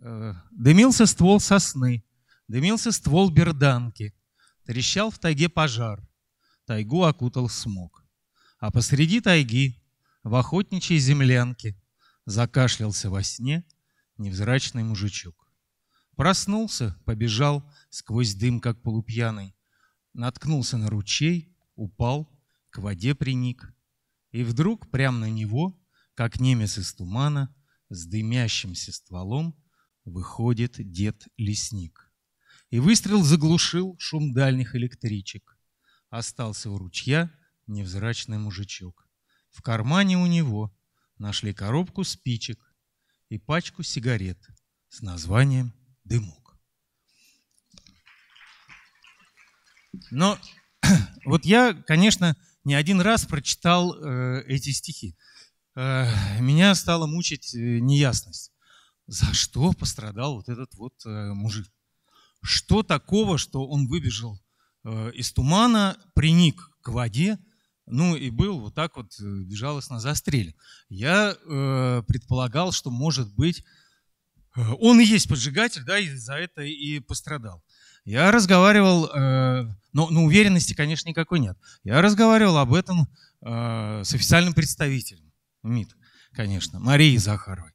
Э, дымился ствол сосны, дымился ствол берданки, трещал в тайге пожар, тайгу окутал смог. А посреди тайги, в охотничьей землянке, закашлялся во сне невзрачный мужичок. Проснулся, побежал сквозь дым, как полупьяный, наткнулся на ручей, упал, к воде приник. И вдруг прямо на него, как немец из тумана, с дымящимся стволом, Выходит дед-лесник. И выстрел заглушил шум дальних электричек. Остался у ручья невзрачный мужичок. В кармане у него нашли коробку спичек и пачку сигарет с названием «Дымок». Но вот я, конечно, не один раз прочитал э, эти стихи. Э, меня стала мучить э, неясность за что пострадал вот этот вот э, мужик. Что такого, что он выбежал э, из тумана, приник к воде, ну и был вот так вот э, безжалостно застрелен. Я э, предполагал, что, может быть, он и есть поджигатель, да, и за это и пострадал. Я разговаривал, э, но, но уверенности, конечно, никакой нет. Я разговаривал об этом э, с официальным представителем МИД, конечно, Марией Захаровой.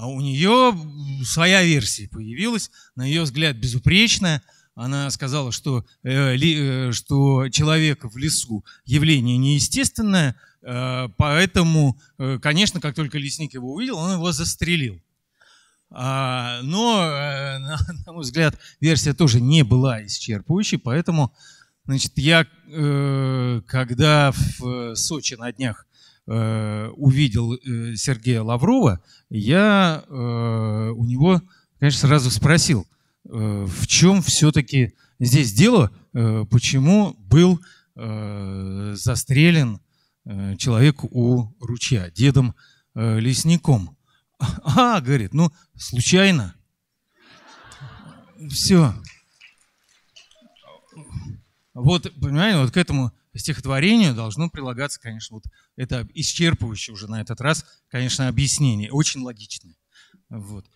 А у нее своя версия появилась, на ее взгляд безупречная. Она сказала, что, э, э что человек в лесу явление неестественное, э, поэтому, э, конечно, как только лесник его увидел, он его застрелил. А, но, э, на, на мой взгляд, версия тоже не была исчерпывающей, поэтому, значит, я, э, когда в Сочи на днях Э, увидел э, Сергея Лаврова, я э, у него, конечно, сразу спросил, в чем все-таки здесь дело, почему был застрелен человек у ручья дедом лесником. А, говорит, ну, случайно. Все. Вот, понимаете, вот к этому стихотворению должно прилагаться, конечно, вот это исчерпывающее уже на этот раз, конечно, объяснение, очень логичное. Вот.